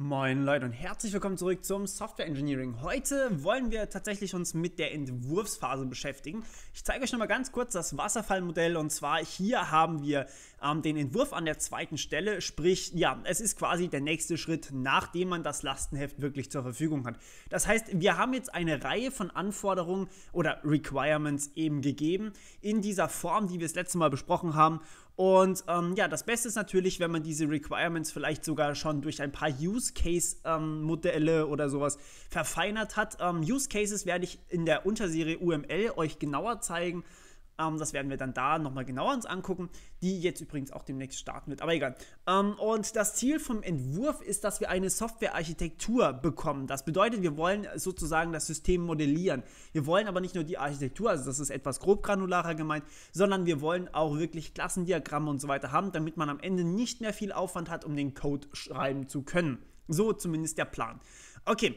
Moin Leute und herzlich willkommen zurück zum Software Engineering. Heute wollen wir tatsächlich uns mit der Entwurfsphase beschäftigen. Ich zeige euch nochmal ganz kurz das Wasserfallmodell und zwar hier haben wir ähm, den Entwurf an der zweiten Stelle, sprich ja, es ist quasi der nächste Schritt, nachdem man das Lastenheft wirklich zur Verfügung hat. Das heißt, wir haben jetzt eine Reihe von Anforderungen oder Requirements eben gegeben in dieser Form, die wir das letzte Mal besprochen haben und ähm, ja, das Beste ist natürlich, wenn man diese Requirements vielleicht sogar schon durch ein paar Use Case ähm, Modelle oder sowas verfeinert hat. Ähm, Use Cases werde ich in der Unterserie UML euch genauer zeigen. Ähm, das werden wir dann da nochmal genauer uns angucken, die jetzt übrigens auch demnächst starten wird. Aber egal. Ähm, und das Ziel vom Entwurf ist, dass wir eine Softwarearchitektur bekommen. Das bedeutet, wir wollen sozusagen das System modellieren. Wir wollen aber nicht nur die Architektur, also das ist etwas grob granularer gemeint, sondern wir wollen auch wirklich Klassendiagramme und so weiter haben, damit man am Ende nicht mehr viel Aufwand hat, um den Code schreiben zu können. So zumindest der Plan. Okay,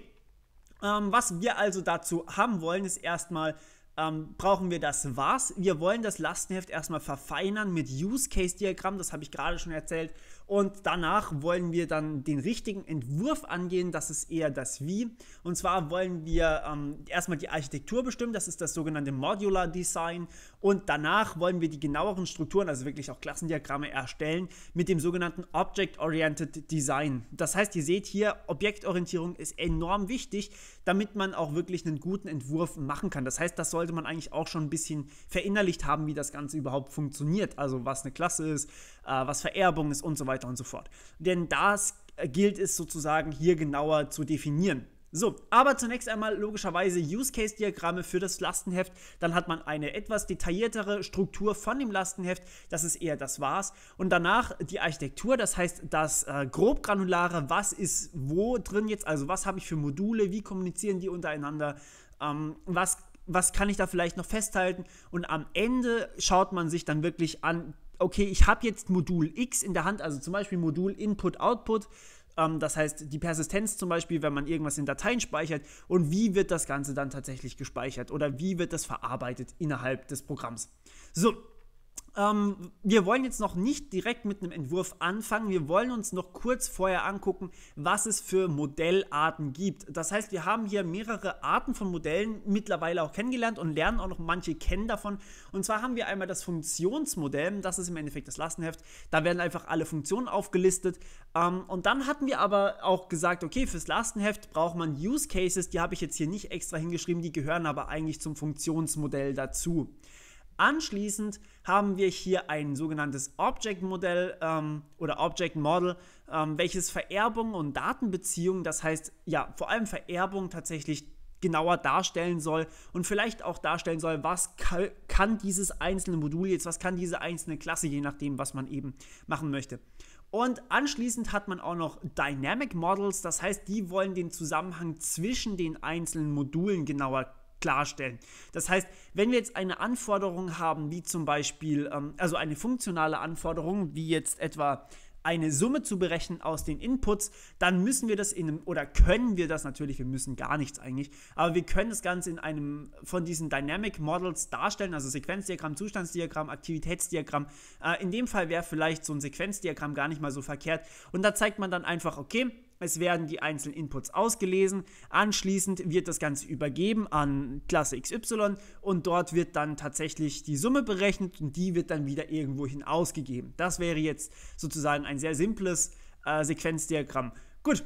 ähm, was wir also dazu haben wollen, ist erstmal ähm, brauchen wir das was. Wir wollen das Lastenheft erstmal verfeinern mit Use Case Diagramm, das habe ich gerade schon erzählt, und danach wollen wir dann den richtigen Entwurf angehen. Das ist eher das Wie. Und zwar wollen wir ähm, erstmal die Architektur bestimmen. Das ist das sogenannte Modular Design. Und danach wollen wir die genaueren Strukturen, also wirklich auch Klassendiagramme erstellen mit dem sogenannten Object-Oriented Design. Das heißt, ihr seht hier, Objektorientierung ist enorm wichtig, damit man auch wirklich einen guten Entwurf machen kann. Das heißt, das sollte man eigentlich auch schon ein bisschen verinnerlicht haben, wie das Ganze überhaupt funktioniert. Also was eine Klasse ist, äh, was Vererbung ist und so weiter weiter und so fort. Denn das gilt es sozusagen hier genauer zu definieren. So, aber zunächst einmal logischerweise Use Case Diagramme für das Lastenheft. Dann hat man eine etwas detailliertere Struktur von dem Lastenheft. Das ist eher das Was. Und danach die Architektur, das heißt das äh, grobgranulare, was ist wo drin jetzt, also was habe ich für Module, wie kommunizieren die untereinander, ähm, was was kann ich da vielleicht noch festhalten? Und am Ende schaut man sich dann wirklich an okay, ich habe jetzt Modul X in der Hand, also zum Beispiel Modul Input-Output. Ähm, das heißt, die Persistenz zum Beispiel, wenn man irgendwas in Dateien speichert und wie wird das Ganze dann tatsächlich gespeichert oder wie wird das verarbeitet innerhalb des Programms. So, ähm, wir wollen jetzt noch nicht direkt mit einem Entwurf anfangen. Wir wollen uns noch kurz vorher angucken, was es für Modellarten gibt. Das heißt, wir haben hier mehrere Arten von Modellen mittlerweile auch kennengelernt und lernen auch noch manche kennen davon. Und zwar haben wir einmal das Funktionsmodell, das ist im Endeffekt das Lastenheft. Da werden einfach alle Funktionen aufgelistet. Ähm, und dann hatten wir aber auch gesagt, okay, fürs Lastenheft braucht man Use Cases. Die habe ich jetzt hier nicht extra hingeschrieben, die gehören aber eigentlich zum Funktionsmodell dazu. Anschließend haben wir hier ein sogenanntes Object-Modell ähm, oder Object-Model, ähm, welches Vererbung und Datenbeziehungen, das heißt ja vor allem Vererbung tatsächlich genauer darstellen soll und vielleicht auch darstellen soll, was kann dieses einzelne Modul jetzt, was kann diese einzelne Klasse, je nachdem, was man eben machen möchte. Und anschließend hat man auch noch Dynamic Models, das heißt, die wollen den Zusammenhang zwischen den einzelnen Modulen genauer klarstellen. Das heißt, wenn wir jetzt eine Anforderung haben, wie zum Beispiel, ähm, also eine funktionale Anforderung, wie jetzt etwa eine Summe zu berechnen aus den Inputs, dann müssen wir das in einem, oder können wir das natürlich, wir müssen gar nichts eigentlich, aber wir können das Ganze in einem von diesen Dynamic Models darstellen, also Sequenzdiagramm, Zustandsdiagramm, Aktivitätsdiagramm. Äh, in dem Fall wäre vielleicht so ein Sequenzdiagramm gar nicht mal so verkehrt und da zeigt man dann einfach, okay, es werden die einzelnen Inputs ausgelesen. Anschließend wird das Ganze übergeben an Klasse XY und dort wird dann tatsächlich die Summe berechnet und die wird dann wieder irgendwohin ausgegeben. Das wäre jetzt sozusagen ein sehr simples äh, Sequenzdiagramm. Gut,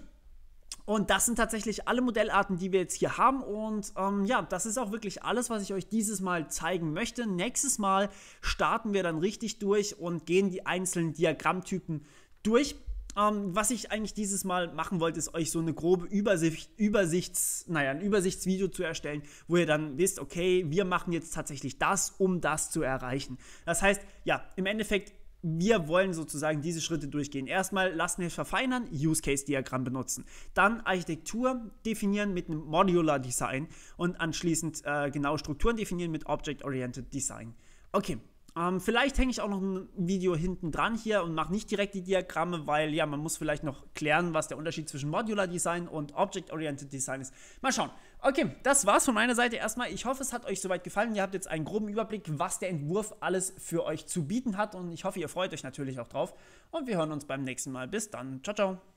und das sind tatsächlich alle Modellarten, die wir jetzt hier haben. Und ähm, ja, das ist auch wirklich alles, was ich euch dieses Mal zeigen möchte. Nächstes Mal starten wir dann richtig durch und gehen die einzelnen Diagrammtypen durch. Ähm, was ich eigentlich dieses Mal machen wollte, ist euch so eine grobe Übersicht, Übersichts, naja, ein Übersichtsvideo zu erstellen, wo ihr dann wisst, okay, wir machen jetzt tatsächlich das, um das zu erreichen. Das heißt, ja, im Endeffekt wir wollen sozusagen diese Schritte durchgehen. Erstmal Lastenheft verfeinern, Use Case Diagramm benutzen. Dann Architektur definieren mit einem Modular Design und anschließend äh, genau Strukturen definieren mit Object Oriented Design. Okay, ähm, vielleicht hänge ich auch noch ein Video hinten dran hier und mache nicht direkt die Diagramme, weil ja, man muss vielleicht noch klären, was der Unterschied zwischen Modular Design und Object-Oriented Design ist. Mal schauen. Okay, das war's von meiner Seite erstmal. Ich hoffe, es hat euch soweit gefallen. Ihr habt jetzt einen groben Überblick, was der Entwurf alles für euch zu bieten hat und ich hoffe, ihr freut euch natürlich auch drauf und wir hören uns beim nächsten Mal. Bis dann. Ciao, ciao.